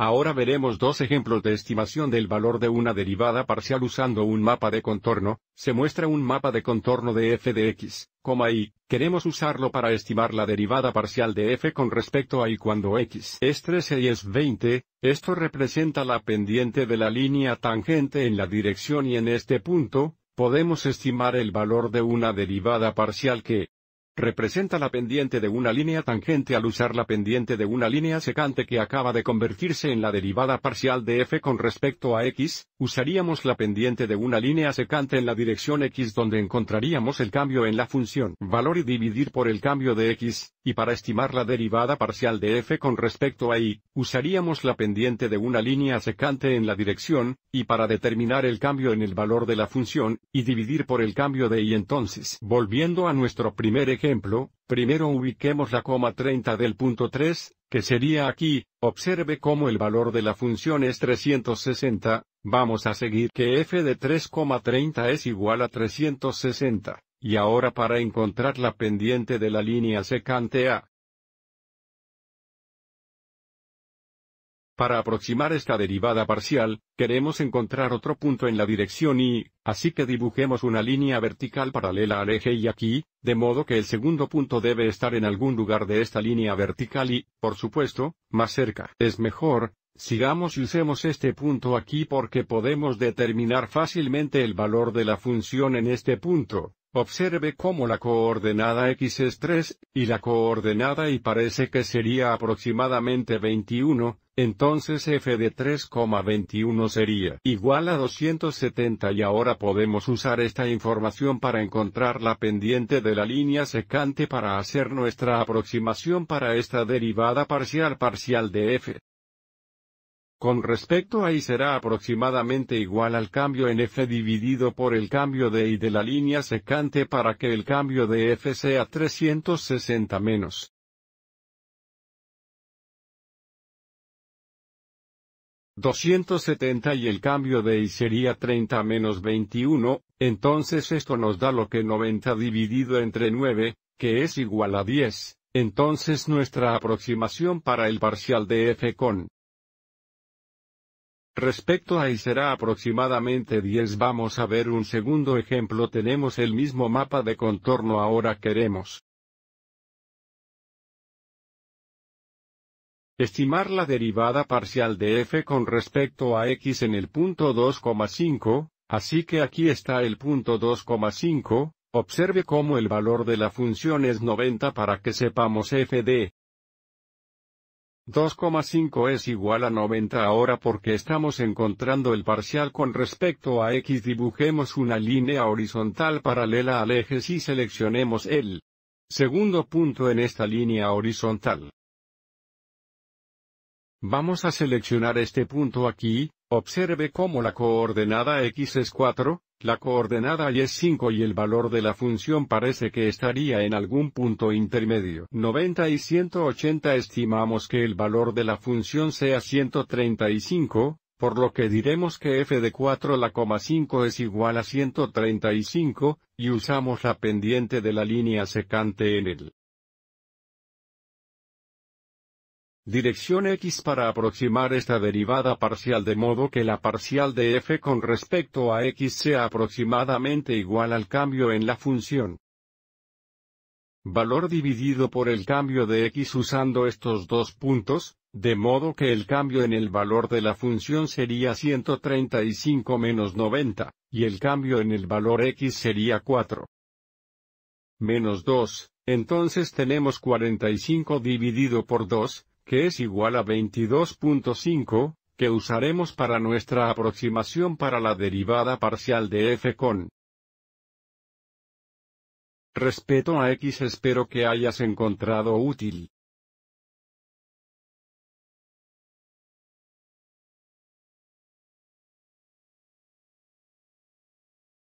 Ahora veremos dos ejemplos de estimación del valor de una derivada parcial usando un mapa de contorno, se muestra un mapa de contorno de f de x, como ahí, queremos usarlo para estimar la derivada parcial de f con respecto a y cuando x es 13 y es 20, esto representa la pendiente de la línea tangente en la dirección y en este punto, podemos estimar el valor de una derivada parcial que, representa la pendiente de una línea tangente al usar la pendiente de una línea secante que acaba de convertirse en la derivada parcial de f con respecto a x, usaríamos la pendiente de una línea secante en la dirección x donde encontraríamos el cambio en la función valor y dividir por el cambio de x, y para estimar la derivada parcial de f con respecto a y, usaríamos la pendiente de una línea secante en la dirección, y para determinar el cambio en el valor de la función, y dividir por el cambio de y entonces. Volviendo a nuestro primer ejemplo, primero ubiquemos la coma 30 del punto 3, que sería aquí, observe cómo el valor de la función es 360, vamos a seguir que f de 3,30 es igual a 360. Y ahora para encontrar la pendiente de la línea secante A. Para aproximar esta derivada parcial, queremos encontrar otro punto en la dirección y, así que dibujemos una línea vertical paralela al eje y aquí, de modo que el segundo punto debe estar en algún lugar de esta línea vertical y, por supuesto, más cerca. Es mejor, sigamos y usemos este punto aquí porque podemos determinar fácilmente el valor de la función en este punto. Observe cómo la coordenada x es 3, y la coordenada y parece que sería aproximadamente 21, entonces f de 3,21 sería igual a 270 y ahora podemos usar esta información para encontrar la pendiente de la línea secante para hacer nuestra aproximación para esta derivada parcial parcial de f. Con respecto a y será aproximadamente igual al cambio en F dividido por el cambio de Y de la línea secante para que el cambio de F sea 360 menos. $270 y el cambio de y sería 30 menos 21, entonces esto nos da lo que 90 dividido entre 9, que es igual a 10, entonces nuestra aproximación para el parcial de f con Respecto a y será aproximadamente 10 vamos a ver un segundo ejemplo tenemos el mismo mapa de contorno ahora queremos Estimar la derivada parcial de f con respecto a x en el punto 2,5, así que aquí está el punto 2,5, observe cómo el valor de la función es 90 para que sepamos f de 2,5 es igual a 90 ahora porque estamos encontrando el parcial con respecto a x. Dibujemos una línea horizontal paralela al eje y seleccionemos el segundo punto en esta línea horizontal. Vamos a seleccionar este punto aquí, Observe cómo la coordenada x es 4, la coordenada y es 5 y el valor de la función parece que estaría en algún punto intermedio. 90 y 180 estimamos que el valor de la función sea 135, por lo que diremos que f de 4 la coma 5 es igual a 135, y usamos la pendiente de la línea secante en el dirección x para aproximar esta derivada parcial de modo que la parcial de f con respecto a x sea aproximadamente igual al cambio en la función. Valor dividido por el cambio de x usando estos dos puntos, de modo que el cambio en el valor de la función sería 135 menos 90, y el cambio en el valor x sería 4. Menos 2, entonces tenemos 45 dividido por 2, que es igual a 22.5, que usaremos para nuestra aproximación para la derivada parcial de f con respeto a x espero que hayas encontrado útil.